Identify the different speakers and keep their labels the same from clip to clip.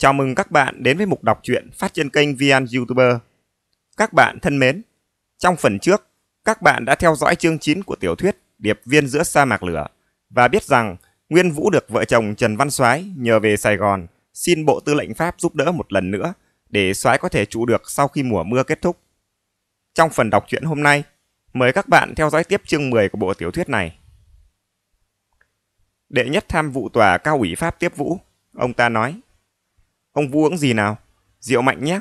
Speaker 1: Chào mừng các bạn đến với mục đọc truyện phát trên kênh VN YouTuber. Các bạn thân mến, trong phần trước, các bạn đã theo dõi chương 9 của tiểu thuyết Điệp viên giữa sa mạc lửa và biết rằng Nguyên Vũ được vợ chồng Trần Văn Soái nhờ về Sài Gòn xin Bộ Tư lệnh Pháp giúp đỡ một lần nữa để Soái có thể trụ được sau khi mùa mưa kết thúc. Trong phần đọc truyện hôm nay, mời các bạn theo dõi tiếp chương 10 của bộ tiểu thuyết này. Đệ nhất tham vụ tòa cao ủy Pháp tiếp Vũ, ông ta nói: Ông Vu uống gì nào? Rượu mạnh nhé.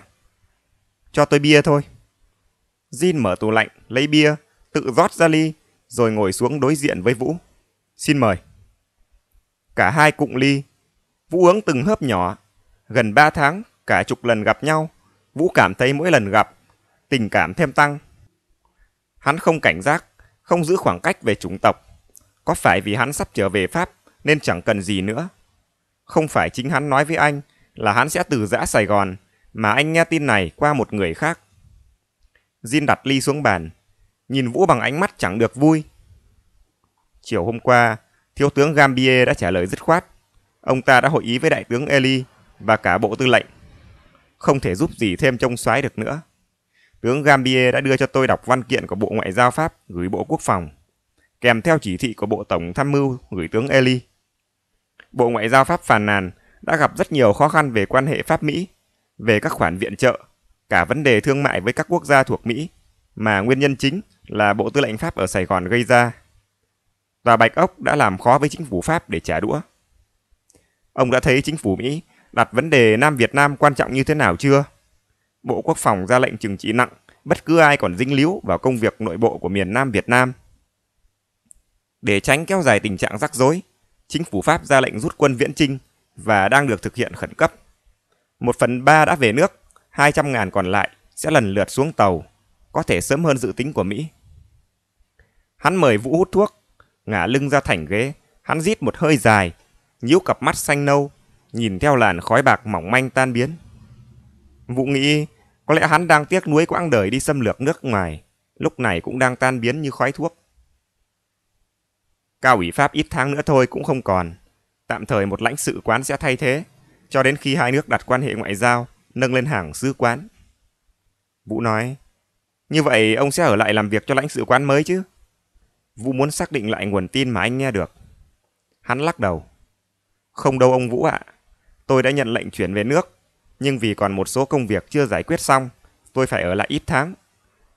Speaker 1: Cho tôi bia thôi. Jin mở tủ lạnh, lấy bia, tự rót ra ly, rồi ngồi xuống đối diện với Vũ. Xin mời. Cả hai cụng ly. Vũ uống từng hớp nhỏ. Gần ba tháng, cả chục lần gặp nhau, Vũ cảm thấy mỗi lần gặp, tình cảm thêm tăng. Hắn không cảnh giác, không giữ khoảng cách về chủng tộc. Có phải vì hắn sắp trở về Pháp nên chẳng cần gì nữa? Không phải chính hắn nói với anh là hắn sẽ từ giã Sài Gòn, mà anh nghe tin này qua một người khác. Jin đặt ly xuống bàn, nhìn Vũ bằng ánh mắt chẳng được vui. Chiều hôm qua, Thiếu tướng Gambier đã trả lời dứt khoát. Ông ta đã hội ý với Đại tướng Eli và cả Bộ Tư lệnh. Không thể giúp gì thêm trông soái được nữa. Tướng Gambier đã đưa cho tôi đọc văn kiện của Bộ Ngoại giao Pháp gửi Bộ Quốc phòng, kèm theo chỉ thị của Bộ Tổng Tham mưu gửi tướng Eli. Bộ Ngoại giao Pháp phàn nàn đã gặp rất nhiều khó khăn về quan hệ Pháp-Mỹ, về các khoản viện trợ, cả vấn đề thương mại với các quốc gia thuộc Mỹ, mà nguyên nhân chính là Bộ Tư lệnh Pháp ở Sài Gòn gây ra. Tòa Bạch Ốc đã làm khó với chính phủ Pháp để trả đũa. Ông đã thấy chính phủ Mỹ đặt vấn đề Nam Việt Nam quan trọng như thế nào chưa? Bộ Quốc phòng ra lệnh trừng trị nặng bất cứ ai còn dính líu vào công việc nội bộ của miền Nam Việt Nam. Để tránh kéo dài tình trạng rắc rối, chính phủ Pháp ra lệnh rút quân viễn chinh và đang được thực hiện khẩn cấp. Một phần ba đã về nước, 200.000 còn lại sẽ lần lượt xuống tàu, có thể sớm hơn dự tính của Mỹ. Hắn mời Vũ hút thuốc, ngả lưng ra thành ghế, hắn rít một hơi dài, nhíu cặp mắt xanh nâu, nhìn theo làn khói bạc mỏng manh tan biến. Vũ nghĩ có lẽ hắn đang tiếc nuối quãng đời đi xâm lược nước ngoài, lúc này cũng đang tan biến như khói thuốc. Cao ủy Pháp ít tháng nữa thôi cũng không còn. Tạm thời một lãnh sự quán sẽ thay thế, cho đến khi hai nước đặt quan hệ ngoại giao, nâng lên hàng sứ quán. Vũ nói, như vậy ông sẽ ở lại làm việc cho lãnh sự quán mới chứ? Vũ muốn xác định lại nguồn tin mà anh nghe được. Hắn lắc đầu. Không đâu ông Vũ ạ. À. Tôi đã nhận lệnh chuyển về nước, nhưng vì còn một số công việc chưa giải quyết xong, tôi phải ở lại ít tháng.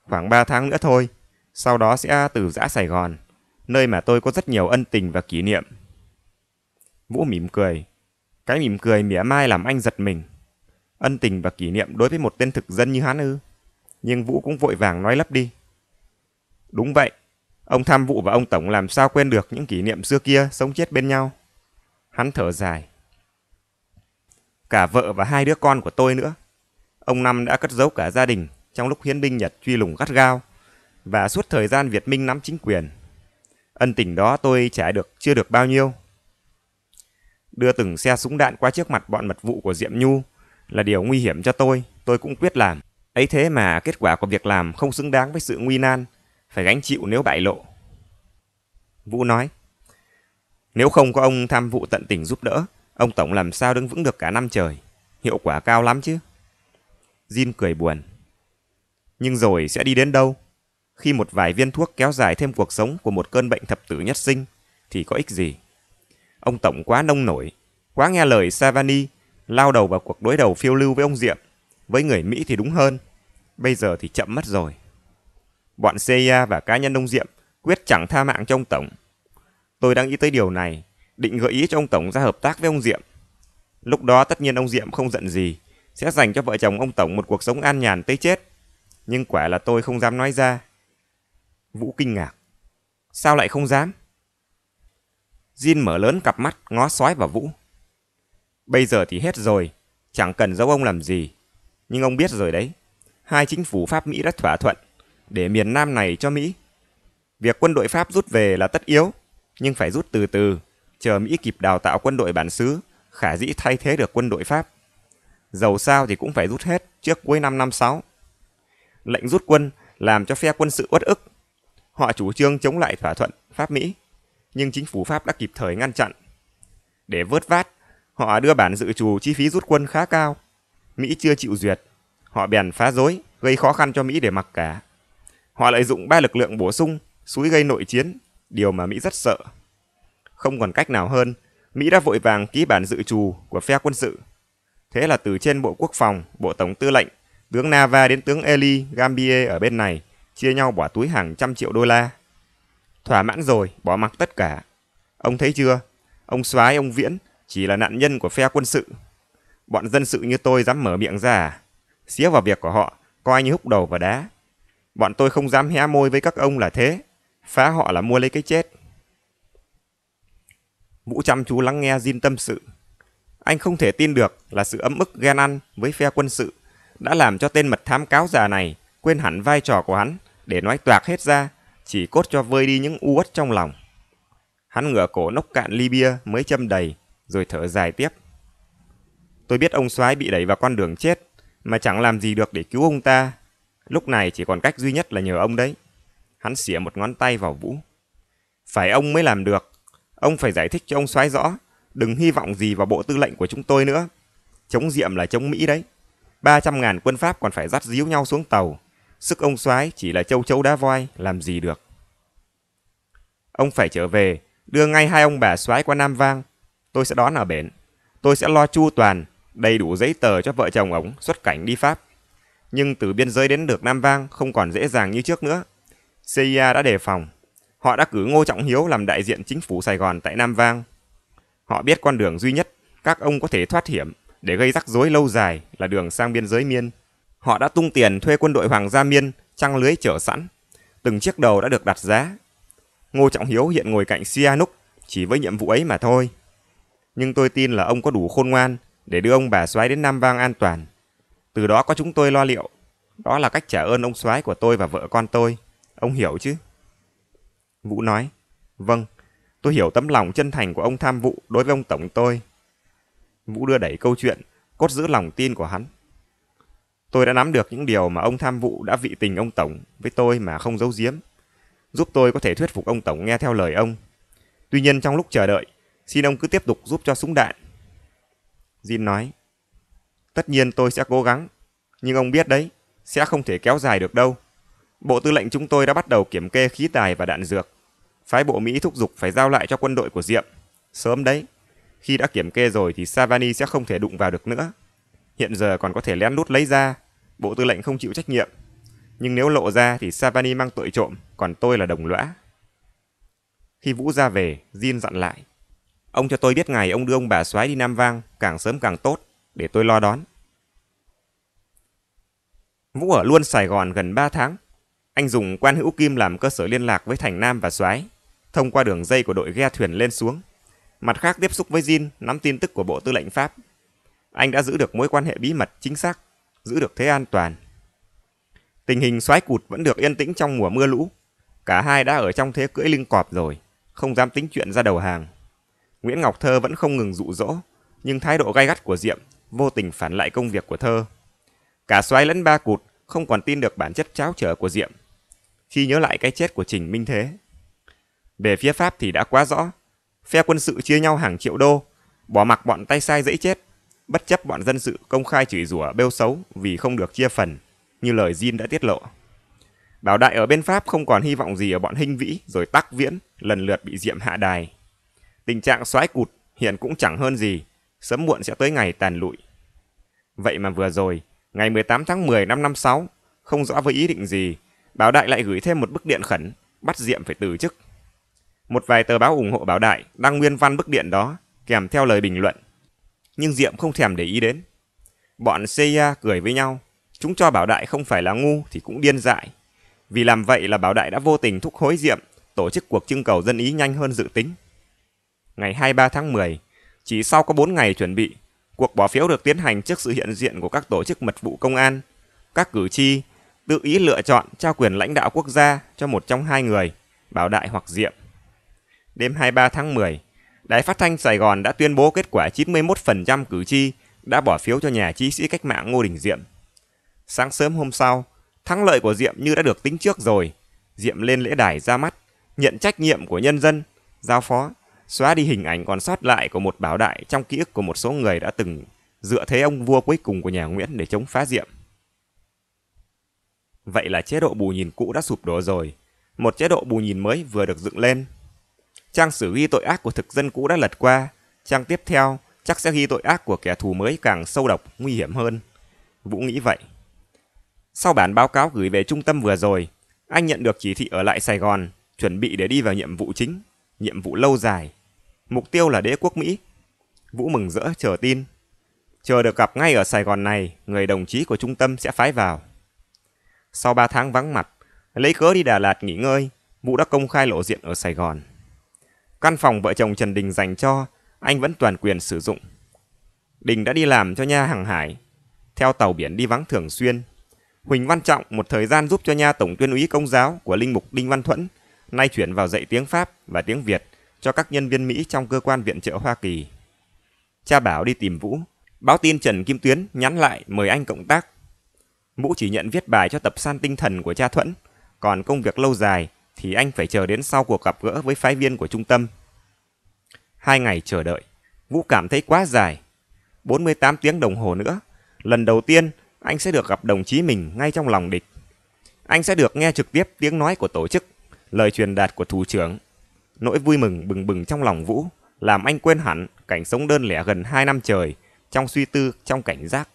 Speaker 1: Khoảng 3 tháng nữa thôi, sau đó sẽ từ giã Sài Gòn, nơi mà tôi có rất nhiều ân tình và kỷ niệm. Vũ mỉm cười. Cái mỉm cười mỉa mai làm anh giật mình. Ân tình và kỷ niệm đối với một tên thực dân như hắn ư. Nhưng Vũ cũng vội vàng nói lấp đi. Đúng vậy. Ông tham vụ và ông tổng làm sao quên được những kỷ niệm xưa kia sống chết bên nhau. Hắn thở dài. Cả vợ và hai đứa con của tôi nữa. Ông Năm đã cất giấu cả gia đình trong lúc hiến binh Nhật truy lùng gắt gao và suốt thời gian Việt Minh nắm chính quyền. Ân tình đó tôi trả được chưa được bao nhiêu đưa từng xe súng đạn qua trước mặt bọn mật vụ của Diệm Nhu là điều nguy hiểm cho tôi, tôi cũng quyết làm. Ấy thế mà kết quả của việc làm không xứng đáng với sự nguy nan, phải gánh chịu nếu bại lộ. Vũ nói, nếu không có ông tham vụ tận tình giúp đỡ, ông Tổng làm sao đứng vững được cả năm trời, hiệu quả cao lắm chứ. Jin cười buồn. Nhưng rồi sẽ đi đến đâu? Khi một vài viên thuốc kéo dài thêm cuộc sống của một cơn bệnh thập tử nhất sinh thì có ích gì? Ông Tổng quá nông nổi, quá nghe lời Savani, lao đầu vào cuộc đối đầu phiêu lưu với ông Diệm. Với người Mỹ thì đúng hơn, bây giờ thì chậm mất rồi. Bọn CIA và cá nhân ông Diệm quyết chẳng tha mạng cho ông Tổng. Tôi đang nghĩ tới điều này, định gợi ý cho ông Tổng ra hợp tác với ông Diệm. Lúc đó tất nhiên ông Diệm không giận gì, sẽ dành cho vợ chồng ông Tổng một cuộc sống an nhàn tới chết. Nhưng quả là tôi không dám nói ra. Vũ kinh ngạc. Sao lại không dám? Jin mở lớn cặp mắt ngó sói vào Vũ. Bây giờ thì hết rồi, chẳng cần giấu ông làm gì. Nhưng ông biết rồi đấy, hai chính phủ Pháp Mỹ đã thỏa thuận để miền Nam này cho Mỹ. Việc quân đội Pháp rút về là tất yếu, nhưng phải rút từ từ, chờ Mỹ kịp đào tạo quân đội bản xứ, khả dĩ thay thế được quân đội Pháp. Dầu sao thì cũng phải rút hết trước cuối năm 56. Lệnh rút quân làm cho phe quân sự uất ức. Họ chủ trương chống lại thỏa thuận Pháp Mỹ nhưng chính phủ Pháp đã kịp thời ngăn chặn. Để vớt vát, họ đưa bản dự trù chi phí rút quân khá cao. Mỹ chưa chịu duyệt, họ bèn phá rối, gây khó khăn cho Mỹ để mặc cả. Họ lợi dụng ba lực lượng bổ sung, suối gây nội chiến, điều mà Mỹ rất sợ. Không còn cách nào hơn, Mỹ đã vội vàng ký bản dự trù của phe quân sự. Thế là từ trên Bộ Quốc phòng, Bộ Tổng Tư lệnh, tướng Nava đến tướng Eli Gambier ở bên này, chia nhau bỏ túi hàng trăm triệu đô la Thỏa mãn rồi, bỏ mặc tất cả. Ông thấy chưa? Ông soái ông Viễn chỉ là nạn nhân của phe quân sự. Bọn dân sự như tôi dám mở miệng ra à? Xía vào việc của họ, coi như húc đầu vào đá. Bọn tôi không dám hé môi với các ông là thế. Phá họ là mua lấy cái chết. Vũ chăm chú lắng nghe Jin tâm sự. Anh không thể tin được là sự ấm ức ghen ăn với phe quân sự đã làm cho tên mật thám cáo già này quên hẳn vai trò của hắn để nói toạc hết ra chỉ cốt cho vơi đi những uất trong lòng. Hắn ngửa cổ nốc cạn ly bia mới châm đầy, rồi thở dài tiếp. Tôi biết ông soái bị đẩy vào con đường chết, mà chẳng làm gì được để cứu ông ta. Lúc này chỉ còn cách duy nhất là nhờ ông đấy. Hắn xỉa một ngón tay vào Vũ. Phải ông mới làm được. Ông phải giải thích cho ông soái rõ. Đừng hy vọng gì vào bộ tư lệnh của chúng tôi nữa. Chống diệm là chống Mỹ đấy. 300.000 quân Pháp còn phải dắt díu nhau xuống tàu, Sức ông soái chỉ là châu chấu đá voi, làm gì được. Ông phải trở về, đưa ngay hai ông bà soái qua Nam Vang. Tôi sẽ đón ở bển. Tôi sẽ lo chu toàn, đầy đủ giấy tờ cho vợ chồng ổng xuất cảnh đi Pháp. Nhưng từ biên giới đến được Nam Vang không còn dễ dàng như trước nữa. CIA đã đề phòng. Họ đã cử Ngô Trọng Hiếu làm đại diện chính phủ Sài Gòn tại Nam Vang. Họ biết con đường duy nhất các ông có thể thoát hiểm để gây rắc rối lâu dài là đường sang biên giới miên. Họ đã tung tiền thuê quân đội Hoàng Gia Miên, trăng lưới chở sẵn. Từng chiếc đầu đã được đặt giá. Ngô Trọng Hiếu hiện ngồi cạnh Sianúc, chỉ với nhiệm vụ ấy mà thôi. Nhưng tôi tin là ông có đủ khôn ngoan để đưa ông bà soái đến Nam Vang an toàn. Từ đó có chúng tôi lo liệu. Đó là cách trả ơn ông soái của tôi và vợ con tôi. Ông hiểu chứ? Vũ nói, vâng, tôi hiểu tấm lòng chân thành của ông tham vụ đối với ông tổng tôi. Vũ đưa đẩy câu chuyện, cốt giữ lòng tin của hắn. Tôi đã nắm được những điều mà ông tham vụ đã vị tình ông Tổng với tôi mà không giấu giếm, giúp tôi có thể thuyết phục ông Tổng nghe theo lời ông. Tuy nhiên trong lúc chờ đợi, xin ông cứ tiếp tục giúp cho súng đạn. Jin nói, tất nhiên tôi sẽ cố gắng, nhưng ông biết đấy, sẽ không thể kéo dài được đâu. Bộ tư lệnh chúng tôi đã bắt đầu kiểm kê khí tài và đạn dược. Phái bộ Mỹ thúc giục phải giao lại cho quân đội của Diệm. Sớm đấy. Khi đã kiểm kê rồi thì Savani sẽ không thể đụng vào được nữa hiện giờ còn có thể lén lút lấy ra, bộ tư lệnh không chịu trách nhiệm. Nhưng nếu lộ ra thì Savani mang tội trộm, còn tôi là đồng lõa. Khi Vũ ra về, Jin dặn lại. Ông cho tôi biết ngày ông đưa ông bà soái đi Nam Vang, càng sớm càng tốt, để tôi lo đón. Vũ ở luôn Sài Gòn gần 3 tháng. Anh dùng quan hữu kim làm cơ sở liên lạc với Thành Nam và soái thông qua đường dây của đội ghe thuyền lên xuống. Mặt khác tiếp xúc với Jin, nắm tin tức của Bộ Tư lệnh Pháp anh đã giữ được mối quan hệ bí mật chính xác, giữ được thế an toàn. Tình hình xoáy cụt vẫn được yên tĩnh trong mùa mưa lũ. Cả hai đã ở trong thế cưỡi linh cọp rồi, không dám tính chuyện ra đầu hàng. Nguyễn Ngọc Thơ vẫn không ngừng dụ dỗ, nhưng thái độ gay gắt của Diệm vô tình phản lại công việc của Thơ. Cả xoáy lẫn ba cụt không còn tin được bản chất cháo trở của Diệm. Khi nhớ lại cái chết của Trình Minh Thế. Về phía Pháp thì đã quá rõ. Phe quân sự chia nhau hàng triệu đô, bỏ mặc bọn tay sai dễ chết bất chấp bọn dân sự công khai chửi rủa bêu xấu vì không được chia phần, như lời Jin đã tiết lộ. Bảo đại ở bên Pháp không còn hy vọng gì ở bọn Hinh Vĩ rồi Tắc Viễn lần lượt bị diệm hạ đài. Tình trạng xoái cụt hiện cũng chẳng hơn gì, sớm muộn sẽ tới ngày tàn lụi. Vậy mà vừa rồi, ngày 18 tháng 10 năm 56, không rõ với ý định gì, Bảo Đại lại gửi thêm một bức điện khẩn, bắt Diệm phải từ chức. Một vài tờ báo ủng hộ Bảo Đại đăng nguyên văn bức điện đó, kèm theo lời bình luận nhưng Diệm không thèm để ý đến. Bọn Seiya cười với nhau, chúng cho Bảo Đại không phải là ngu thì cũng điên dại. Vì làm vậy là Bảo Đại đã vô tình thúc hối Diệm tổ chức cuộc trưng cầu dân ý nhanh hơn dự tính. Ngày 23 tháng 10, chỉ sau có 4 ngày chuẩn bị, cuộc bỏ phiếu được tiến hành trước sự hiện diện của các tổ chức mật vụ công an, các cử tri tự ý lựa chọn trao quyền lãnh đạo quốc gia cho một trong hai người, Bảo Đại hoặc Diệm. Đêm 23 tháng 10, Đài phát thanh Sài Gòn đã tuyên bố kết quả 91% cử tri đã bỏ phiếu cho nhà trí sĩ cách mạng Ngô Đình Diệm. Sáng sớm hôm sau, thắng lợi của Diệm như đã được tính trước rồi. Diệm lên lễ đài ra mắt, nhận trách nhiệm của nhân dân, giao phó, xóa đi hình ảnh còn sót lại của một bảo đại trong ký ức của một số người đã từng dựa thế ông vua cuối cùng của nhà Nguyễn để chống phá Diệm. Vậy là chế độ bù nhìn cũ đã sụp đổ rồi, một chế độ bù nhìn mới vừa được dựng lên. Trang sử ghi tội ác của thực dân cũ đã lật qua, trang tiếp theo chắc sẽ ghi tội ác của kẻ thù mới càng sâu độc, nguy hiểm hơn. Vũ nghĩ vậy. Sau bản báo cáo gửi về trung tâm vừa rồi, anh nhận được chỉ thị ở lại Sài Gòn, chuẩn bị để đi vào nhiệm vụ chính, nhiệm vụ lâu dài. Mục tiêu là đế quốc Mỹ. Vũ mừng rỡ chờ tin. Chờ được gặp ngay ở Sài Gòn này, người đồng chí của trung tâm sẽ phái vào. Sau 3 tháng vắng mặt, lấy cớ đi Đà Lạt nghỉ ngơi, Vũ đã công khai lộ diện ở Sài Gòn. Căn phòng vợ chồng Trần Đình dành cho, anh vẫn toàn quyền sử dụng. Đình đã đi làm cho nha hàng hải, theo tàu biển đi vắng thường xuyên. Huỳnh Văn Trọng một thời gian giúp cho nha tổng tuyên úy công giáo của linh mục Đinh Văn Thuẫn, nay chuyển vào dạy tiếng Pháp và tiếng Việt cho các nhân viên Mỹ trong cơ quan viện trợ Hoa Kỳ. Cha bảo đi tìm Vũ, báo tin Trần Kim Tuyến nhắn lại mời anh cộng tác. Vũ chỉ nhận viết bài cho tập san tinh thần của cha Thuẫn, còn công việc lâu dài thì anh phải chờ đến sau cuộc gặp gỡ với phái viên của trung tâm. Hai ngày chờ đợi, Vũ cảm thấy quá dài. 48 tiếng đồng hồ nữa, lần đầu tiên anh sẽ được gặp đồng chí mình ngay trong lòng địch. Anh sẽ được nghe trực tiếp tiếng nói của tổ chức, lời truyền đạt của thủ trưởng. Nỗi vui mừng bừng bừng trong lòng Vũ làm anh quên hẳn cảnh sống đơn lẻ gần 2 năm trời, trong suy tư, trong cảnh giác.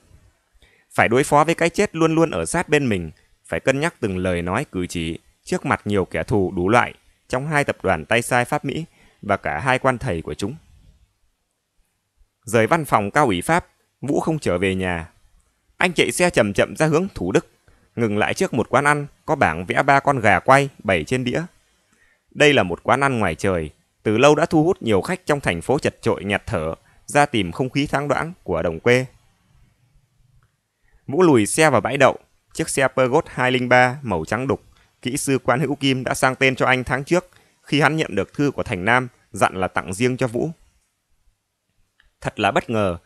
Speaker 1: Phải đối phó với cái chết luôn luôn ở sát bên mình, phải cân nhắc từng lời nói cử chỉ, trước mặt nhiều kẻ thù đủ loại trong hai tập đoàn tay sai Pháp Mỹ và cả hai quan thầy của chúng. Rời văn phòng cao ủy Pháp, Vũ không trở về nhà. Anh chạy xe chậm chậm ra hướng Thủ Đức, ngừng lại trước một quán ăn có bảng vẽ ba con gà quay bảy trên đĩa. Đây là một quán ăn ngoài trời, từ lâu đã thu hút nhiều khách trong thành phố chật trội nhạt thở ra tìm không khí thoáng đoãng của đồng quê. Vũ lùi xe vào bãi đậu, chiếc xe Peugeot 203 màu trắng đục kỹ sư quan hữu kim đã sang tên cho anh tháng trước khi hắn nhận được thư của Thành Nam dặn là tặng riêng cho Vũ. Thật là bất ngờ,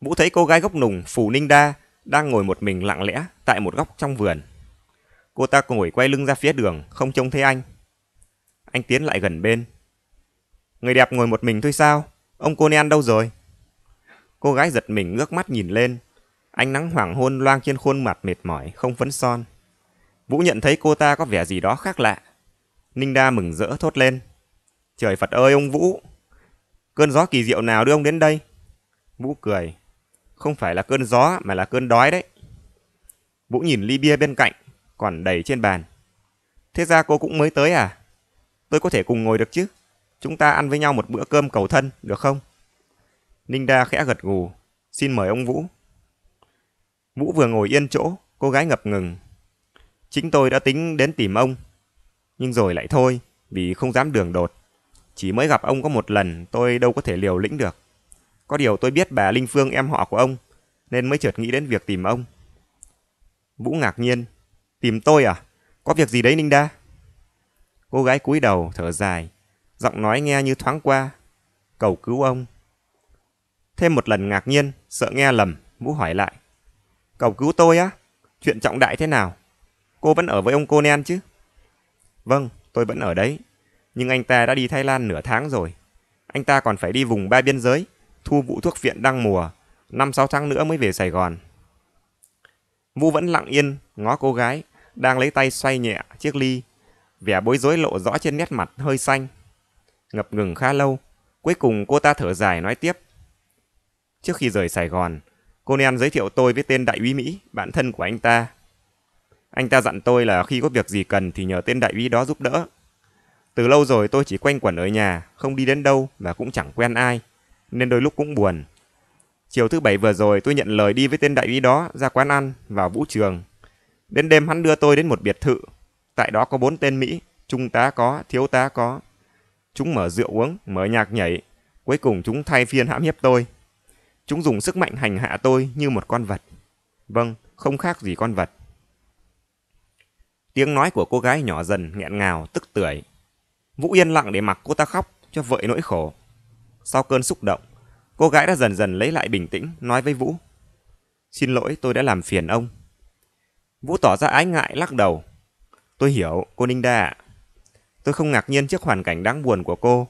Speaker 1: Vũ thấy cô gái gốc nùng Phù Ninh Đa đang ngồi một mình lặng lẽ tại một góc trong vườn. Cô ta ngồi quay lưng ra phía đường, không trông thấy anh. Anh tiến lại gần bên. Người đẹp ngồi một mình thôi sao? Ông cô Nen đâu rồi? Cô gái giật mình ngước mắt nhìn lên. Ánh nắng hoàng hôn loang trên khuôn mặt mệt mỏi, không phấn son. Vũ nhận thấy cô ta có vẻ gì đó khác lạ. Ninh Đa mừng rỡ thốt lên. Trời Phật ơi ông Vũ! Cơn gió kỳ diệu nào đưa ông đến đây? Vũ cười. Không phải là cơn gió mà là cơn đói đấy. Vũ nhìn ly bia bên cạnh, còn đầy trên bàn. Thế ra cô cũng mới tới à? Tôi có thể cùng ngồi được chứ? Chúng ta ăn với nhau một bữa cơm cầu thân, được không? Ninh Đa khẽ gật gù. Xin mời ông Vũ. Vũ vừa ngồi yên chỗ, cô gái ngập ngừng, Chính tôi đã tính đến tìm ông. Nhưng rồi lại thôi, vì không dám đường đột. Chỉ mới gặp ông có một lần tôi đâu có thể liều lĩnh được. Có điều tôi biết bà Linh Phương em họ của ông, nên mới chợt nghĩ đến việc tìm ông. Vũ ngạc nhiên. Tìm tôi à? Có việc gì đấy Ninh Đa? Cô gái cúi đầu thở dài, giọng nói nghe như thoáng qua. Cầu cứu ông. Thêm một lần ngạc nhiên, sợ nghe lầm, Vũ hỏi lại. Cầu cứu tôi á? Chuyện trọng đại thế nào? Cô vẫn ở với ông Conan chứ? Vâng, tôi vẫn ở đấy. Nhưng anh ta đã đi Thái Lan nửa tháng rồi. Anh ta còn phải đi vùng ba biên giới, thu vụ thuốc viện đang mùa, 5-6 tháng nữa mới về Sài Gòn. Vũ vẫn lặng yên, ngó cô gái, đang lấy tay xoay nhẹ chiếc ly. Vẻ bối rối lộ rõ trên nét mặt hơi xanh. Ngập ngừng khá lâu, cuối cùng cô ta thở dài nói tiếp. Trước khi rời Sài Gòn, cô Nen giới thiệu tôi với tên đại úy Mỹ, bạn thân của anh ta. Anh ta dặn tôi là khi có việc gì cần thì nhờ tên đại úy đó giúp đỡ. Từ lâu rồi tôi chỉ quanh quẩn ở nhà, không đi đến đâu và cũng chẳng quen ai, nên đôi lúc cũng buồn. Chiều thứ bảy vừa rồi tôi nhận lời đi với tên đại úy đó ra quán ăn vào vũ trường. Đến đêm hắn đưa tôi đến một biệt thự, tại đó có bốn tên Mỹ, trung tá có, thiếu tá có. Chúng mở rượu uống, mở nhạc nhảy, cuối cùng chúng thay phiên hãm hiếp tôi. Chúng dùng sức mạnh hành hạ tôi như một con vật. Vâng, không khác gì con vật. Tiếng nói của cô gái nhỏ dần nghẹn ngào, tức tưởi. Vũ yên lặng để mặc cô ta khóc cho vợi nỗi khổ. Sau cơn xúc động, cô gái đã dần dần lấy lại bình tĩnh, nói với Vũ. Xin lỗi tôi đã làm phiền ông. Vũ tỏ ra ái ngại lắc đầu. Tôi hiểu, cô Ninh Đa ạ. Tôi không ngạc nhiên trước hoàn cảnh đáng buồn của cô,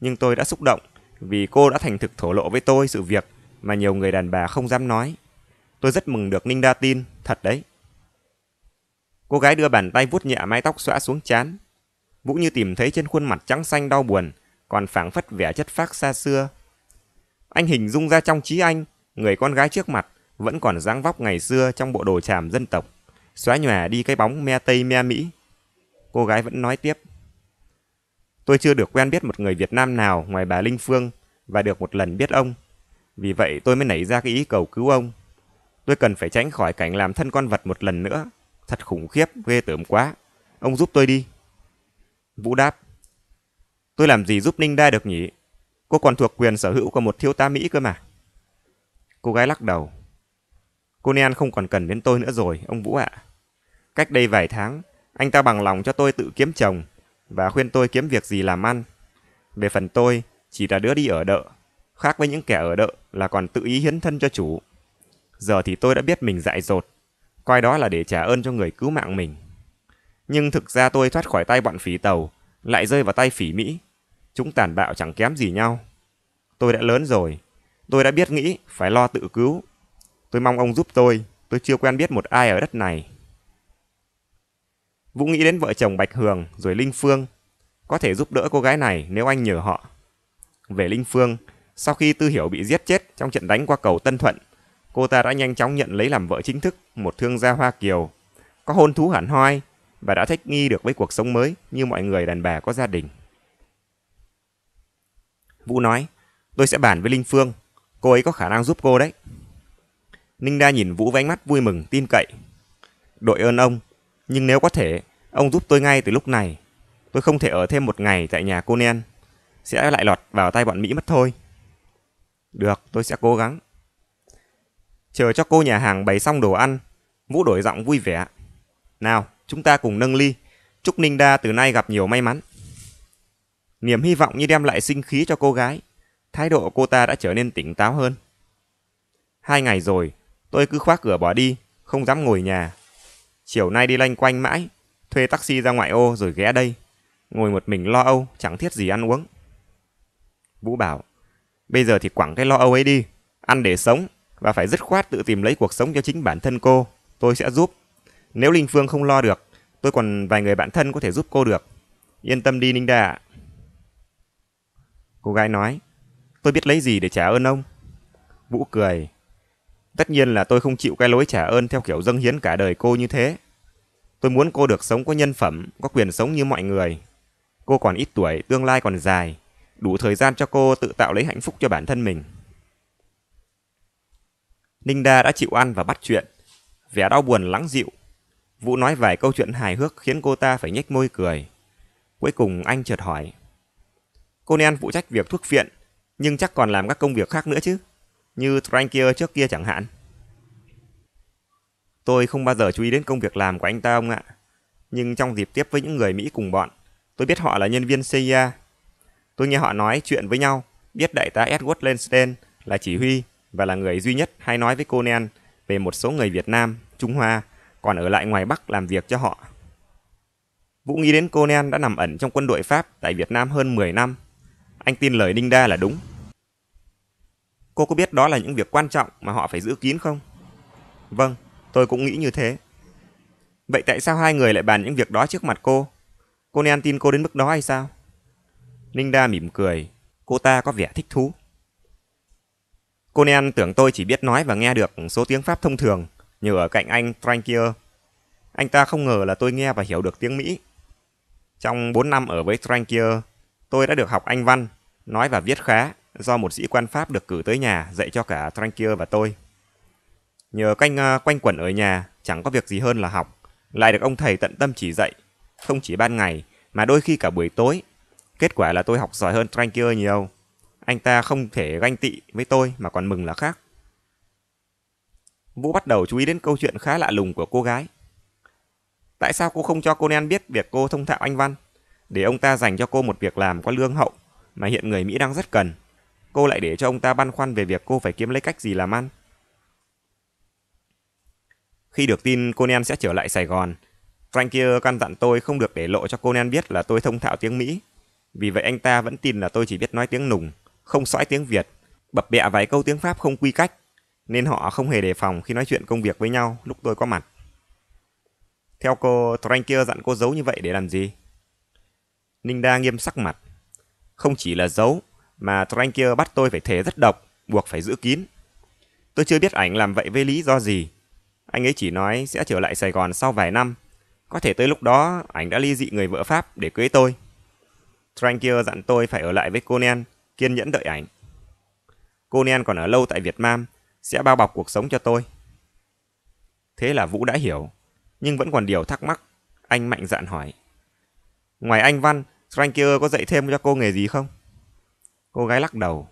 Speaker 1: nhưng tôi đã xúc động vì cô đã thành thực thổ lộ với tôi sự việc mà nhiều người đàn bà không dám nói. Tôi rất mừng được Ninh Đa tin, thật đấy. Cô gái đưa bàn tay vuốt nhẹ mái tóc xõa xuống chán. Vũ như tìm thấy trên khuôn mặt trắng xanh đau buồn, còn phảng phất vẻ chất phác xa xưa. Anh hình dung ra trong trí anh, người con gái trước mặt vẫn còn dáng vóc ngày xưa trong bộ đồ tràm dân tộc, xóa nhòa đi cái bóng me Tây me Mỹ. Cô gái vẫn nói tiếp. Tôi chưa được quen biết một người Việt Nam nào ngoài bà Linh Phương và được một lần biết ông. Vì vậy tôi mới nảy ra cái ý cầu cứu ông. Tôi cần phải tránh khỏi cảnh làm thân con vật một lần nữa Thật khủng khiếp, ghê tởm quá. Ông giúp tôi đi. Vũ đáp. Tôi làm gì giúp Ninh Đa được nhỉ? Cô còn thuộc quyền sở hữu của một thiếu tá Mỹ cơ mà. Cô gái lắc đầu. Cô Nean không còn cần đến tôi nữa rồi, ông Vũ ạ. À. Cách đây vài tháng, anh ta bằng lòng cho tôi tự kiếm chồng và khuyên tôi kiếm việc gì làm ăn. Về phần tôi, chỉ là đứa đi ở đợ. Khác với những kẻ ở đợ là còn tự ý hiến thân cho chủ. Giờ thì tôi đã biết mình dại dột coi đó là để trả ơn cho người cứu mạng mình. Nhưng thực ra tôi thoát khỏi tay bọn phỉ tàu, lại rơi vào tay phỉ Mỹ. Chúng tàn bạo chẳng kém gì nhau. Tôi đã lớn rồi, tôi đã biết nghĩ, phải lo tự cứu. Tôi mong ông giúp tôi, tôi chưa quen biết một ai ở đất này. Vũ nghĩ đến vợ chồng Bạch Hường rồi Linh Phương. Có thể giúp đỡ cô gái này nếu anh nhờ họ. Về Linh Phương, sau khi Tư Hiểu bị giết chết trong trận đánh qua cầu Tân Thuận, cô ta đã nhanh chóng nhận lấy làm vợ chính thức một thương gia Hoa Kiều, có hôn thú hẳn hoi và đã thích nghi được với cuộc sống mới như mọi người đàn bà có gia đình. Vũ nói, tôi sẽ bàn với Linh Phương, cô ấy có khả năng giúp cô đấy. Ninh Đa nhìn Vũ với ánh mắt vui mừng, tin cậy. Đội ơn ông, nhưng nếu có thể, ông giúp tôi ngay từ lúc này. Tôi không thể ở thêm một ngày tại nhà cô Nen, sẽ lại lọt vào tay bọn Mỹ mất thôi. Được, tôi sẽ cố gắng. Chờ cho cô nhà hàng bày xong đồ ăn, Vũ đổi giọng vui vẻ. Nào, chúng ta cùng nâng ly. Chúc Ninh Đa từ nay gặp nhiều may mắn. Niềm hy vọng như đem lại sinh khí cho cô gái. Thái độ cô ta đã trở nên tỉnh táo hơn. Hai ngày rồi, tôi cứ khóa cửa bỏ đi, không dám ngồi nhà. Chiều nay đi lanh quanh mãi, thuê taxi ra ngoại ô rồi ghé đây. Ngồi một mình lo âu, chẳng thiết gì ăn uống. Vũ bảo, bây giờ thì quẳng cái lo âu ấy đi, ăn để sống, và phải dứt khoát tự tìm lấy cuộc sống cho chính bản thân cô. Tôi sẽ giúp. Nếu Linh Phương không lo được, tôi còn vài người bạn thân có thể giúp cô được. Yên tâm đi Ninh đà Cô gái nói, tôi biết lấy gì để trả ơn ông. Vũ cười, tất nhiên là tôi không chịu cái lối trả ơn theo kiểu dâng hiến cả đời cô như thế. Tôi muốn cô được sống có nhân phẩm, có quyền sống như mọi người. Cô còn ít tuổi, tương lai còn dài, đủ thời gian cho cô tự tạo lấy hạnh phúc cho bản thân mình. Ninh Đa đã chịu ăn và bắt chuyện. Vẻ đau buồn lắng dịu. Vũ nói vài câu chuyện hài hước khiến cô ta phải nhếch môi cười. Cuối cùng anh chợt hỏi. Cô Nen phụ trách việc thuốc phiện, nhưng chắc còn làm các công việc khác nữa chứ. Như Trankia trước kia chẳng hạn. Tôi không bao giờ chú ý đến công việc làm của anh ta ông ạ. Nhưng trong dịp tiếp với những người Mỹ cùng bọn, tôi biết họ là nhân viên CIA. E tôi nghe họ nói chuyện với nhau, biết đại tá Edward Lansden là chỉ huy và là người duy nhất hay nói với Conan về một số người Việt Nam, Trung Hoa còn ở lại ngoài Bắc làm việc cho họ. Vũ nghĩ đến Conan đã nằm ẩn trong quân đội Pháp tại Việt Nam hơn 10 năm. Anh tin lời Ninh Đa là đúng. Cô có biết đó là những việc quan trọng mà họ phải giữ kín không? Vâng, tôi cũng nghĩ như thế. Vậy tại sao hai người lại bàn những việc đó trước mặt cô? Conan tin cô đến mức đó hay sao? Ninh Đa mỉm cười, cô ta có vẻ thích thú. Conan tưởng tôi chỉ biết nói và nghe được số tiếng Pháp thông thường, như ở cạnh anh Trankier, Anh ta không ngờ là tôi nghe và hiểu được tiếng Mỹ. Trong 4 năm ở với Trankier, tôi đã được học Anh văn, nói và viết khá, do một sĩ quan Pháp được cử tới nhà dạy cho cả Trankier và tôi. Nhờ canh uh, quanh quẩn ở nhà, chẳng có việc gì hơn là học, lại được ông thầy tận tâm chỉ dạy, không chỉ ban ngày mà đôi khi cả buổi tối. Kết quả là tôi học giỏi hơn Trankier nhiều. Anh ta không thể ganh tị với tôi mà còn mừng là khác. Vũ bắt đầu chú ý đến câu chuyện khá lạ lùng của cô gái. Tại sao cô không cho Conan biết việc cô thông thạo Anh Văn, để ông ta dành cho cô một việc làm có lương hậu mà hiện người Mỹ đang rất cần? Cô lại để cho ông ta băn khoăn về việc cô phải kiếm lấy cách gì làm ăn. Khi được tin Conan sẽ trở lại Sài Gòn, Frank kia căn dặn tôi không được để lộ cho Conan biết là tôi thông thạo tiếng Mỹ. Vì vậy anh ta vẫn tin là tôi chỉ biết nói tiếng nùng không sõi tiếng Việt, bập bẹ vài câu tiếng Pháp không quy cách, nên họ không hề đề phòng khi nói chuyện công việc với nhau lúc tôi có mặt. Theo cô, Trang kia dặn cô giấu như vậy để làm gì? Ninh Đa nghiêm sắc mặt. Không chỉ là giấu, mà Trang kia bắt tôi phải thế rất độc, buộc phải giữ kín. Tôi chưa biết ảnh làm vậy với lý do gì. Anh ấy chỉ nói sẽ trở lại Sài Gòn sau vài năm. Có thể tới lúc đó, ảnh đã ly dị người vợ Pháp để cưới tôi. Trang kia dặn tôi phải ở lại với Conan kiên nhẫn đợi ảnh. Cô Nen còn ở lâu tại Việt Nam, sẽ bao bọc cuộc sống cho tôi. Thế là Vũ đã hiểu, nhưng vẫn còn điều thắc mắc. Anh mạnh dạn hỏi. Ngoài anh Văn, Frankier có dạy thêm cho cô nghề gì không? Cô gái lắc đầu.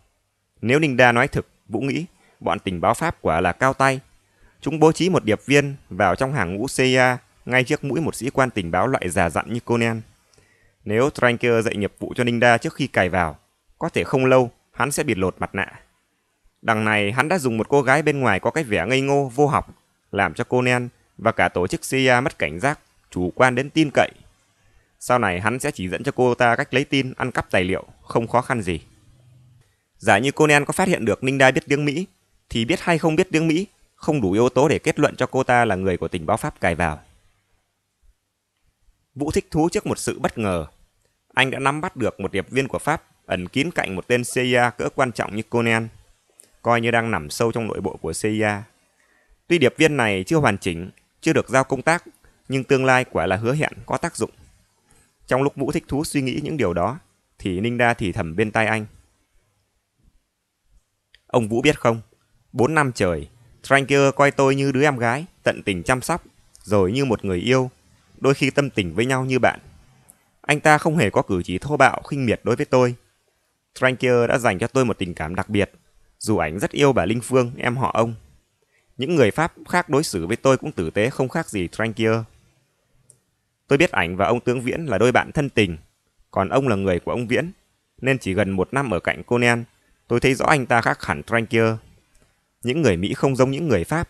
Speaker 1: Nếu Ninh Đa nói thực, Vũ nghĩ, bọn tình báo Pháp quả là cao tay. Chúng bố trí một điệp viên vào trong hàng ngũ CIA ngay trước mũi một sĩ quan tình báo loại già dặn như Conan. Nếu Tranker dạy nghiệp vụ cho Ninh Đa trước khi cài vào, có thể không lâu, hắn sẽ bị lột mặt nạ. Đằng này hắn đã dùng một cô gái bên ngoài có cái vẻ ngây ngô, vô học, làm cho cô Nen và cả tổ chức CIA mất cảnh giác, chủ quan đến tin cậy. Sau này hắn sẽ chỉ dẫn cho cô ta cách lấy tin, ăn cắp tài liệu, không khó khăn gì. Giả như cô Nen có phát hiện được Ninh Đa biết tiếng Mỹ, thì biết hay không biết tiếng Mỹ không đủ yếu tố để kết luận cho cô ta là người của tình báo Pháp cài vào. Vũ thích thú trước một sự bất ngờ. Anh đã nắm bắt được một điệp viên của Pháp ẩn kín cạnh một tên CIA cỡ quan trọng như Conan, coi như đang nằm sâu trong nội bộ của CIA. Tuy điệp viên này chưa hoàn chỉnh, chưa được giao công tác, nhưng tương lai quả là hứa hẹn có tác dụng. Trong lúc Vũ thích thú suy nghĩ những điều đó, thì Ninh Đa thì thầm bên tai anh. Ông Vũ biết không, 4 năm trời, Tranker coi tôi như đứa em gái, tận tình chăm sóc, rồi như một người yêu, đôi khi tâm tình với nhau như bạn. Anh ta không hề có cử chỉ thô bạo khinh miệt đối với tôi, Trankier đã dành cho tôi một tình cảm đặc biệt, dù ảnh rất yêu bà Linh Phương, em họ ông. Những người Pháp khác đối xử với tôi cũng tử tế không khác gì Trankier. Tôi biết ảnh và ông Tướng Viễn là đôi bạn thân tình, còn ông là người của ông Viễn, nên chỉ gần một năm ở cạnh Conan, tôi thấy rõ anh ta khác hẳn Trankier. Những người Mỹ không giống những người Pháp,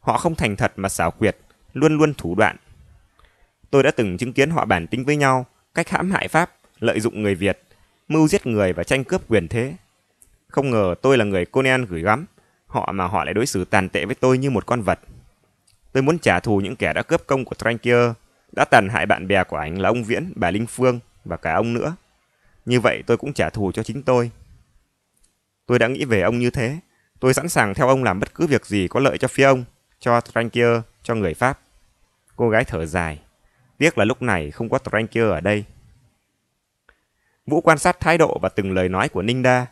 Speaker 1: họ không thành thật mà xảo quyệt, luôn luôn thủ đoạn. Tôi đã từng chứng kiến họ bản tính với nhau, cách hãm hại Pháp, lợi dụng người Việt, mưu giết người và tranh cướp quyền thế. Không ngờ tôi là người Conan gửi gắm, họ mà họ lại đối xử tàn tệ với tôi như một con vật. Tôi muốn trả thù những kẻ đã cướp công của Trankier, đã tàn hại bạn bè của anh là ông Viễn, bà Linh Phương và cả ông nữa. Như vậy tôi cũng trả thù cho chính tôi. Tôi đã nghĩ về ông như thế. Tôi sẵn sàng theo ông làm bất cứ việc gì có lợi cho phía ông, cho Trankier, cho người Pháp. Cô gái thở dài. Tiếc là lúc này không có Trankier ở đây. Vũ quan sát thái độ và từng lời nói của Ninh Đa.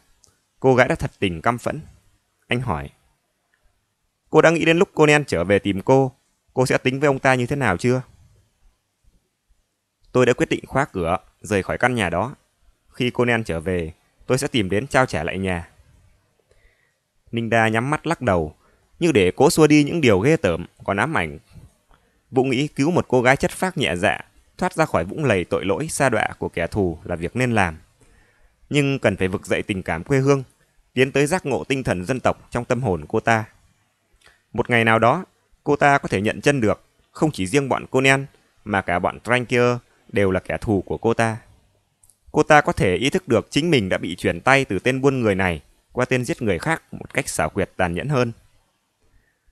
Speaker 1: Cô gái đã thật tình căm phẫn. Anh hỏi. Cô đã nghĩ đến lúc cô Nen trở về tìm cô, cô sẽ tính với ông ta như thế nào chưa? Tôi đã quyết định khóa cửa, rời khỏi căn nhà đó. Khi cô Nen trở về, tôi sẽ tìm đến trao trả lại nhà. Ninh Đa nhắm mắt lắc đầu, như để cố xua đi những điều ghê tởm còn ám ảnh. Vũ nghĩ cứu một cô gái chất phác nhẹ dạ thoát ra khỏi vũng lầy tội lỗi xa đọa của kẻ thù là việc nên làm. Nhưng cần phải vực dậy tình cảm quê hương, tiến tới giác ngộ tinh thần dân tộc trong tâm hồn cô ta. Một ngày nào đó, cô ta có thể nhận chân được không chỉ riêng bọn Conan mà cả bọn Trankier đều là kẻ thù của cô ta. Cô ta có thể ý thức được chính mình đã bị chuyển tay từ tên buôn người này qua tên giết người khác một cách xảo quyệt tàn nhẫn hơn.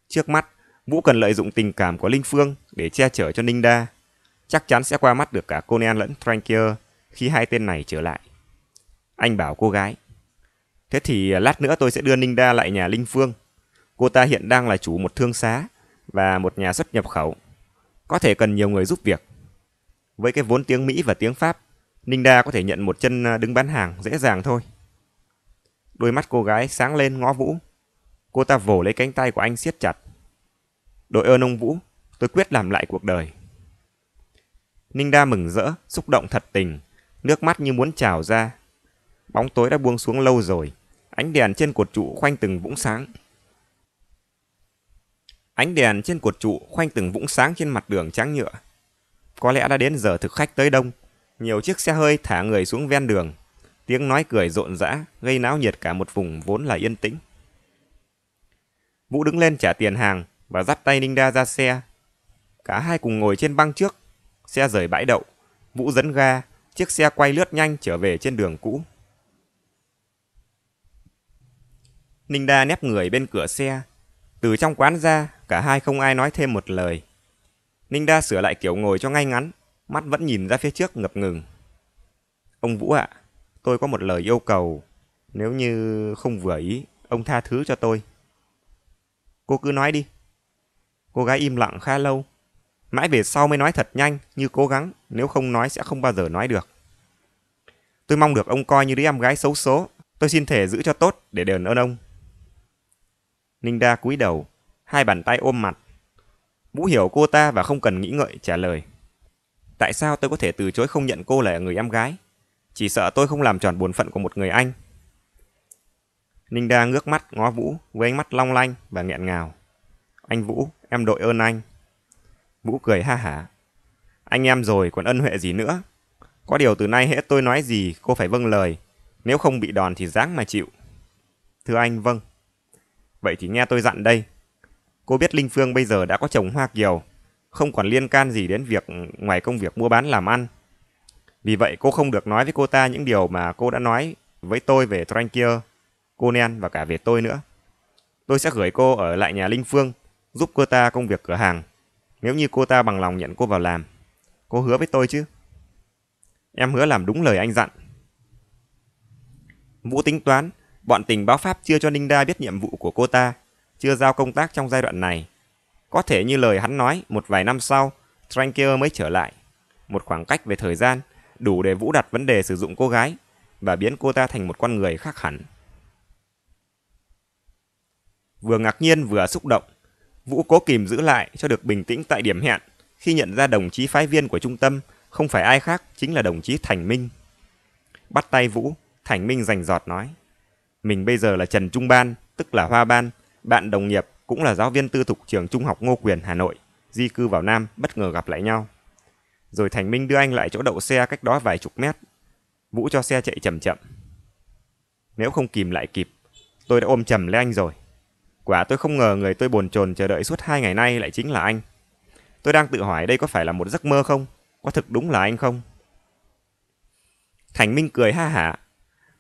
Speaker 1: Trước mắt, Vũ cần lợi dụng tình cảm của Linh Phương để che chở cho Ninh Đa chắc chắn sẽ qua mắt được cả Conan lẫn Trankier khi hai tên này trở lại. Anh bảo cô gái. Thế thì à, lát nữa tôi sẽ đưa Ninh Đa lại nhà Linh Phương. Cô ta hiện đang là chủ một thương xá và một nhà xuất nhập khẩu. Có thể cần nhiều người giúp việc. Với cái vốn tiếng Mỹ và tiếng Pháp, Ninh Đa có thể nhận một chân à, đứng bán hàng dễ dàng thôi. Đôi mắt cô gái sáng lên ngó Vũ. Cô ta vồ lấy cánh tay của anh siết chặt. Đội ơn ông Vũ, tôi quyết làm lại cuộc đời. Ninh Đa mừng rỡ, xúc động thật tình, nước mắt như muốn trào ra. Bóng tối đã buông xuống lâu rồi, ánh đèn trên cột trụ khoanh từng vũng sáng. Ánh đèn trên cột trụ khoanh từng vũng sáng trên mặt đường trắng nhựa. Có lẽ đã đến giờ thực khách tới đông, nhiều chiếc xe hơi thả người xuống ven đường, tiếng nói cười rộn rã, gây náo nhiệt cả một vùng vốn là yên tĩnh. Vũ đứng lên trả tiền hàng và dắt tay Ninh Đa ra xe. Cả hai cùng ngồi trên băng trước, Xe rời bãi đậu, Vũ dẫn ga, chiếc xe quay lướt nhanh trở về trên đường cũ. Ninh Đa nép người bên cửa xe. Từ trong quán ra, cả hai không ai nói thêm một lời. Ninh Đa sửa lại kiểu ngồi cho ngay ngắn, mắt vẫn nhìn ra phía trước ngập ngừng. Ông Vũ ạ, à, tôi có một lời yêu cầu. Nếu như không vừa ý, ông tha thứ cho tôi. Cô cứ nói đi. Cô gái im lặng khá lâu, Mãi về sau mới nói thật nhanh, như cố gắng, nếu không nói sẽ không bao giờ nói được. Tôi mong được ông coi như đứa em gái xấu số, tôi xin thể giữ cho tốt để đền ơn ông. Ninh Đa cúi đầu, hai bàn tay ôm mặt. Vũ hiểu cô ta và không cần nghĩ ngợi trả lời. Tại sao tôi có thể từ chối không nhận cô là người em gái? Chỉ sợ tôi không làm tròn bổn phận của một người anh. Ninh Đa ngước mắt ngó Vũ với ánh mắt long lanh và nghẹn ngào. Anh Vũ, em đội ơn anh. Vũ cười ha hả. Anh em rồi còn ân huệ gì nữa. Có điều từ nay hễ tôi nói gì cô phải vâng lời. Nếu không bị đòn thì dáng mà chịu. Thưa anh, vâng. Vậy thì nghe tôi dặn đây. Cô biết Linh Phương bây giờ đã có chồng Hoa Kiều. Không còn liên can gì đến việc ngoài công việc mua bán làm ăn. Vì vậy cô không được nói với cô ta những điều mà cô đã nói với tôi về Trankia, cô Nen và cả về tôi nữa. Tôi sẽ gửi cô ở lại nhà Linh Phương, giúp cô ta công việc cửa hàng. Nếu như cô ta bằng lòng nhận cô vào làm, cô hứa với tôi chứ? Em hứa làm đúng lời anh dặn. Vũ tính toán, bọn tình báo Pháp chưa cho Ninh Đa biết nhiệm vụ của cô ta, chưa giao công tác trong giai đoạn này. Có thể như lời hắn nói, một vài năm sau, Trankier mới trở lại. Một khoảng cách về thời gian, đủ để Vũ đặt vấn đề sử dụng cô gái và biến cô ta thành một con người khác hẳn. Vừa ngạc nhiên vừa xúc động, Vũ cố kìm giữ lại cho được bình tĩnh tại điểm hẹn khi nhận ra đồng chí phái viên của trung tâm không phải ai khác chính là đồng chí Thành Minh. Bắt tay Vũ, Thành Minh rành giọt nói. Mình bây giờ là Trần Trung Ban, tức là Hoa Ban, bạn đồng nghiệp cũng là giáo viên tư thục trường Trung học Ngô Quyền Hà Nội, di cư vào Nam bất ngờ gặp lại nhau. Rồi Thành Minh đưa anh lại chỗ đậu xe cách đó vài chục mét. Vũ cho xe chạy chậm chậm. Nếu không kìm lại kịp, tôi đã ôm chầm lấy anh rồi. Quả tôi không ngờ người tôi bồn chồn chờ đợi suốt hai ngày nay lại chính là anh. Tôi đang tự hỏi đây có phải là một giấc mơ không? Có thực đúng là anh không? Thành Minh cười ha hả.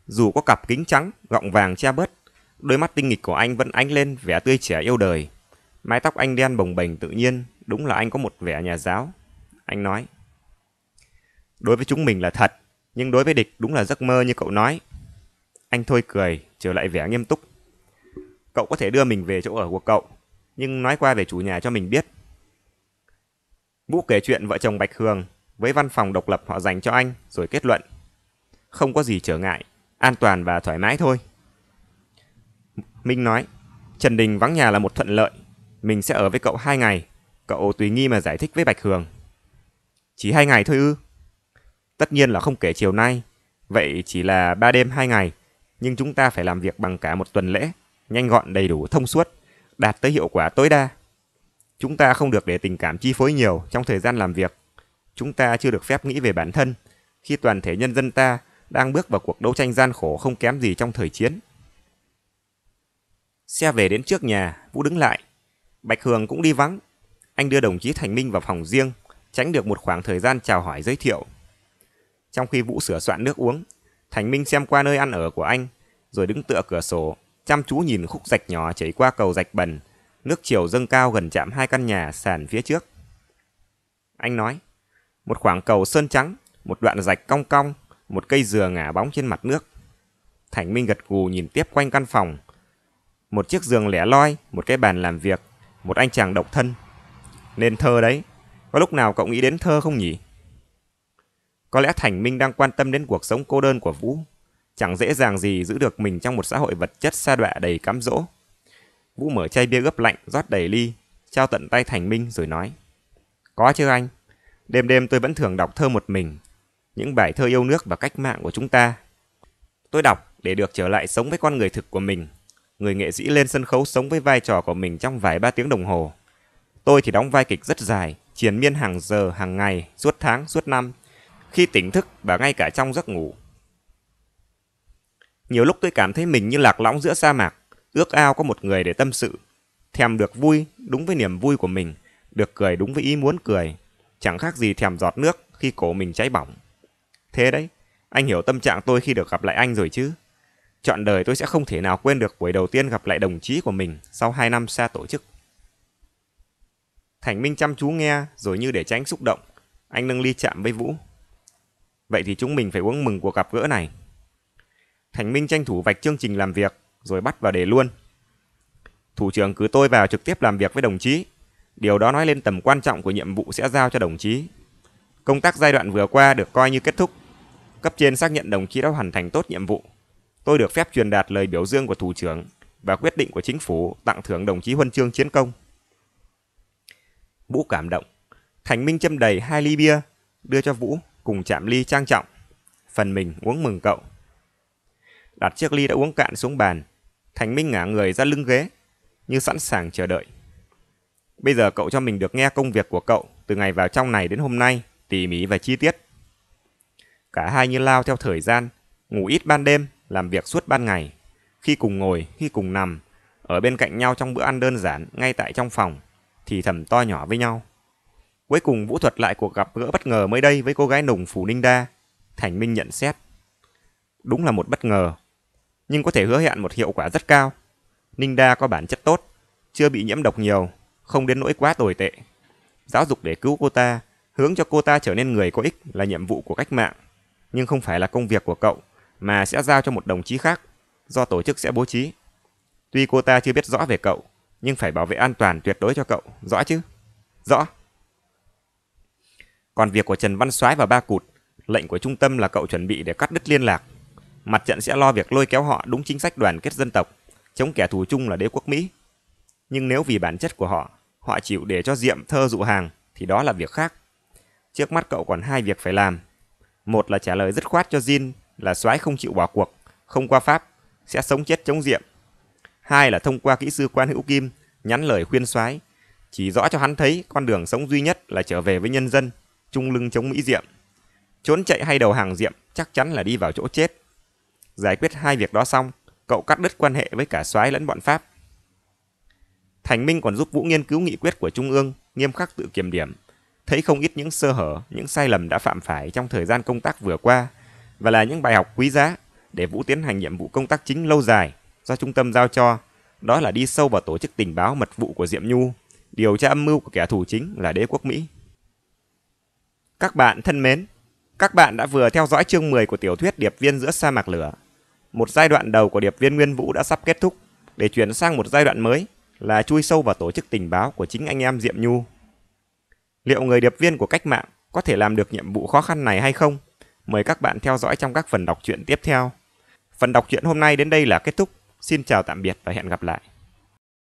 Speaker 1: Dù có cặp kính trắng, gọng vàng che bớt, đôi mắt tinh nghịch của anh vẫn ánh lên vẻ tươi trẻ yêu đời. Mái tóc anh đen bồng bềnh tự nhiên, đúng là anh có một vẻ nhà giáo. Anh nói. Đối với chúng mình là thật, nhưng đối với địch đúng là giấc mơ như cậu nói. Anh thôi cười, trở lại vẻ nghiêm túc cậu có thể đưa mình về chỗ ở của cậu, nhưng nói qua về chủ nhà cho mình biết. Vũ kể chuyện vợ chồng Bạch Hường với văn phòng độc lập họ dành cho anh rồi kết luận. Không có gì trở ngại, an toàn và thoải mái thôi. Minh nói, Trần Đình vắng nhà là một thuận lợi, mình sẽ ở với cậu hai ngày, cậu tùy nghi mà giải thích với Bạch Hường. Chỉ hai ngày thôi ư? Tất nhiên là không kể chiều nay, vậy chỉ là ba đêm hai ngày, nhưng chúng ta phải làm việc bằng cả một tuần lễ nhanh gọn đầy đủ thông suốt, đạt tới hiệu quả tối đa. Chúng ta không được để tình cảm chi phối nhiều trong thời gian làm việc. Chúng ta chưa được phép nghĩ về bản thân khi toàn thể nhân dân ta đang bước vào cuộc đấu tranh gian khổ không kém gì trong thời chiến. Xe về đến trước nhà, Vũ đứng lại. Bạch Hường cũng đi vắng. Anh đưa đồng chí Thành Minh vào phòng riêng, tránh được một khoảng thời gian chào hỏi giới thiệu. Trong khi Vũ sửa soạn nước uống, Thành Minh xem qua nơi ăn ở của anh, rồi đứng tựa cửa sổ, chăm chú nhìn khúc rạch nhỏ chảy qua cầu rạch bần, nước chiều dâng cao gần chạm hai căn nhà sàn phía trước. Anh nói, một khoảng cầu sơn trắng, một đoạn rạch cong cong, một cây dừa ngả bóng trên mặt nước. Thành Minh gật gù nhìn tiếp quanh căn phòng. Một chiếc giường lẻ loi, một cái bàn làm việc, một anh chàng độc thân. Nên thơ đấy, có lúc nào cậu nghĩ đến thơ không nhỉ? Có lẽ Thành Minh đang quan tâm đến cuộc sống cô đơn của Vũ chẳng dễ dàng gì giữ được mình trong một xã hội vật chất xa đọa đầy cám dỗ. Vũ mở chai bia gấp lạnh, rót đầy ly, trao tận tay Thành Minh rồi nói. Có chứ anh, đêm đêm tôi vẫn thường đọc thơ một mình, những bài thơ yêu nước và cách mạng của chúng ta. Tôi đọc để được trở lại sống với con người thực của mình, người nghệ sĩ lên sân khấu sống với vai trò của mình trong vài ba tiếng đồng hồ. Tôi thì đóng vai kịch rất dài, triền miên hàng giờ, hàng ngày, suốt tháng, suốt năm, khi tỉnh thức và ngay cả trong giấc ngủ. Nhiều lúc tôi cảm thấy mình như lạc lõng giữa sa mạc, ước ao có một người để tâm sự. Thèm được vui đúng với niềm vui của mình, được cười đúng với ý muốn cười. Chẳng khác gì thèm giọt nước khi cổ mình cháy bỏng. Thế đấy, anh hiểu tâm trạng tôi khi được gặp lại anh rồi chứ. Chọn đời tôi sẽ không thể nào quên được buổi đầu tiên gặp lại đồng chí của mình sau 2 năm xa tổ chức. Thành Minh chăm chú nghe rồi như để tránh xúc động, anh nâng ly chạm với Vũ. Vậy thì chúng mình phải uống mừng cuộc gặp gỡ này, Thành Minh tranh thủ vạch chương trình làm việc, rồi bắt vào để luôn. Thủ trưởng cứ tôi vào trực tiếp làm việc với đồng chí. Điều đó nói lên tầm quan trọng của nhiệm vụ sẽ giao cho đồng chí. Công tác giai đoạn vừa qua được coi như kết thúc. Cấp trên xác nhận đồng chí đã hoàn thành tốt nhiệm vụ. Tôi được phép truyền đạt lời biểu dương của thủ trưởng và quyết định của chính phủ tặng thưởng đồng chí huân chương chiến công. Vũ cảm động. Thành Minh châm đầy hai ly bia, đưa cho Vũ cùng chạm ly trang trọng. Phần mình uống mừng cậu đặt chiếc ly đã uống cạn xuống bàn. Thành Minh ngả người ra lưng ghế, như sẵn sàng chờ đợi. Bây giờ cậu cho mình được nghe công việc của cậu từ ngày vào trong này đến hôm nay, tỉ mỉ và chi tiết. Cả hai như lao theo thời gian, ngủ ít ban đêm, làm việc suốt ban ngày. Khi cùng ngồi, khi cùng nằm, ở bên cạnh nhau trong bữa ăn đơn giản ngay tại trong phòng, thì thầm to nhỏ với nhau. Cuối cùng Vũ thuật lại cuộc gặp gỡ bất ngờ mới đây với cô gái nùng Phủ Ninh Đa. Thành Minh nhận xét. Đúng là một bất ngờ, nhưng có thể hứa hẹn một hiệu quả rất cao. Ninh đa có bản chất tốt, chưa bị nhiễm độc nhiều, không đến nỗi quá tồi tệ. Giáo dục để cứu cô ta, hướng cho cô ta trở nên người có ích là nhiệm vụ của cách mạng, nhưng không phải là công việc của cậu, mà sẽ giao cho một đồng chí khác, do tổ chức sẽ bố trí. Tuy cô ta chưa biết rõ về cậu, nhưng phải bảo vệ an toàn tuyệt đối cho cậu, rõ chứ? Rõ. Còn việc của Trần Văn Soái và Ba Cụt, lệnh của trung tâm là cậu chuẩn bị để cắt đứt liên lạc mặt trận sẽ lo việc lôi kéo họ đúng chính sách đoàn kết dân tộc, chống kẻ thù chung là đế quốc Mỹ. Nhưng nếu vì bản chất của họ, họ chịu để cho Diệm thơ dụ hàng, thì đó là việc khác. Trước mắt cậu còn hai việc phải làm. Một là trả lời dứt khoát cho Jin là soái không chịu bỏ cuộc, không qua Pháp, sẽ sống chết chống Diệm. Hai là thông qua kỹ sư quan hữu Kim nhắn lời khuyên soái chỉ rõ cho hắn thấy con đường sống duy nhất là trở về với nhân dân, trung lưng chống Mỹ Diệm. Trốn chạy hay đầu hàng Diệm chắc chắn là đi vào chỗ chết Giải quyết hai việc đó xong, cậu cắt đứt quan hệ với cả soái lẫn bọn Pháp. Thành Minh còn giúp Vũ nghiên cứu nghị quyết của Trung ương, nghiêm khắc tự kiểm điểm, thấy không ít những sơ hở, những sai lầm đã phạm phải trong thời gian công tác vừa qua và là những bài học quý giá để Vũ tiến hành nhiệm vụ công tác chính lâu dài do trung tâm giao cho, đó là đi sâu vào tổ chức tình báo mật vụ của Diệm Nhu, điều tra âm mưu của kẻ thù chính là đế quốc Mỹ. Các bạn thân mến, các bạn đã vừa theo dõi chương 10 của tiểu thuyết Điệp viên giữa sa mạc lửa một giai đoạn đầu của điệp viên Nguyên Vũ đã sắp kết thúc để chuyển sang một giai đoạn mới là chui sâu vào tổ chức tình báo của chính anh em Diệm Nhu. Liệu người điệp viên của cách mạng có thể làm được nhiệm vụ khó khăn này hay không? Mời các bạn theo dõi trong các phần đọc truyện tiếp theo. Phần đọc truyện hôm nay đến đây là kết thúc. Xin chào tạm biệt và hẹn gặp lại.